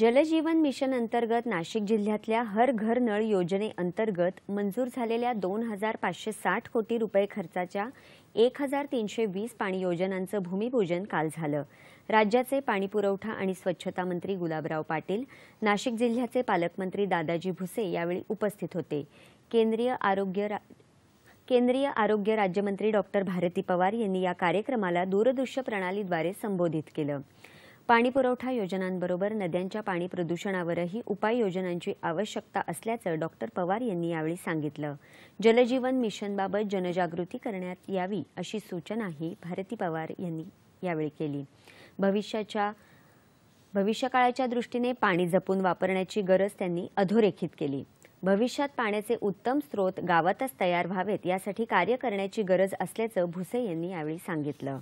जलजीवन mission अंतर्गत नाशिक जिल्ह्यातल्या हर घर नळ योजनेअंतर्गत मंजूर झालेल्या दोन हजार पाचशे साठ कोटी रुपये खर्चाच्या एक हजार तीनशे वीस पाणी योजनांचं भूमिपूजन काल झालं राज्याचे पाणीपुरवठा आणि स्वच्छता मंत्री गुलाबराव पाटील नाशिक जिल्ह्याचे पालकमंत्री दादाजी भुसे यावेळी उपस्थित होते केंद्रीय आरोग्य केंद्रीय आरोग्य राज्यमंत्री डॉक्टर भारती पवार यांनी या कार्यक्रमाला दूरदृश्य प्रणालीद्वारे संबोधित केलं पाणीपुरवठा योजनांबरोबर नद्यांच्या पाणी प्रदूषणावरही उपाययोजनांची आवश्यकता असल्याचं डॉक्टर पवार यांनी यावेळी सांगितलं जलजीवन मिशनबाबत जनजागृती करण्यात यावी अशी सूचनाही भारती पवार यांनी यावेळी केली भविष्याच्या भविष्यकाळाच्या दृष्टीने पाणी जपून वापरण्याची गरज त्यांनी अधोरेखित केली भविष्यात पाण्याचे उत्तम स्रोत गावातच तयार व्हावेत यासाठी कार्य करण्याची गरज असल्याचं भुसे यांनी यावेळी सांगितलं